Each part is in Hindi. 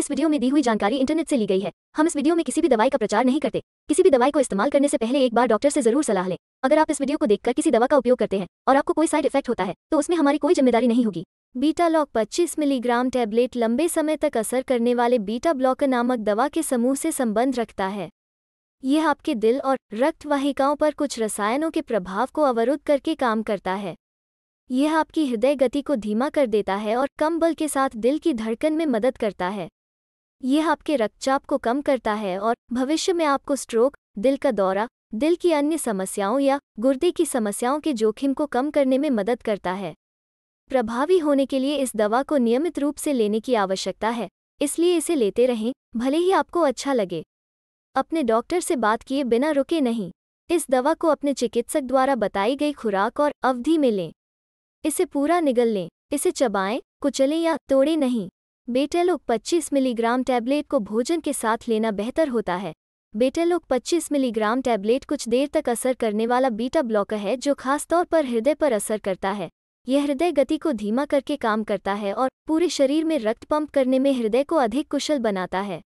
इस वीडियो में दी हुई जानकारी इंटरनेट से ली गई है हम इस वीडियो में किसी भी दवाई का प्रचार नहीं करते किसी भी दवाई को इस्तेमाल करने से पहले एक बार डॉक्टर से जरूर सलाह लें अगर आप इस वीडियो को देखकर किसी दवा का उपयोग करते हैं और आपको कोई साइड इफेक्ट होता है तो उसमें हमारी कोई जिम्मेदारी नहीं होगी बीटा लॉक पच्चीस मिलीग्राम टैबलेट लंबे समय तक असर करने वाले बीटा ब्लॉक नामक दवा के समूह से संबंध रखता है यह आपके दिल और रक्त वाहिकाओं पर कुछ रसायनों के प्रभाव को अवरुद्ध करके काम करता है यह आपकी हृदय गति को धीमा कर देता है और कम बल के साथ दिल की धड़कन में मदद करता है यह आपके रक्तचाप को कम करता है और भविष्य में आपको स्ट्रोक दिल का दौरा दिल की अन्य समस्याओं या गुर्दे की समस्याओं के जोखिम को कम करने में मदद करता है प्रभावी होने के लिए इस दवा को नियमित रूप से लेने की आवश्यकता है इसलिए इसे लेते रहें भले ही आपको अच्छा लगे अपने डॉक्टर से बात किए बिना रुके नहीं इस दवा को अपने चिकित्सक द्वारा बताई गई खुराक और अवधि में लें इसे पूरा निगल लें इसे चबाएं कुचलें या तोड़ें नहीं बेटेलोक 25 मिलीग्राम टैबलेट को भोजन के साथ लेना बेहतर होता है बेटेलोक 25 मिलीग्राम टैबलेट कुछ देर तक असर करने वाला बीटा ब्लॉकर है जो खासतौर पर हृदय पर असर करता है यह हृदय गति को धीमा करके काम करता है और पूरे शरीर में रक्त पंप करने में हृदय को अधिक कुशल बनाता है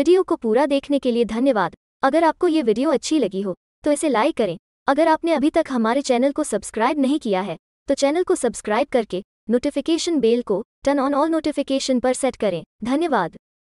वीडियो को पूरा देखने के लिए धन्यवाद अगर आपको ये वीडियो अच्छी लगी हो तो इसे लाइक करें अगर आपने अभी तक हमारे चैनल को सब्सक्राइब नहीं किया है तो चैनल को सब्सक्राइब करके नोटिफिकेशन बेल को टर्न ऑन ऑल नोटिफिकेशन पर सेट करें धन्यवाद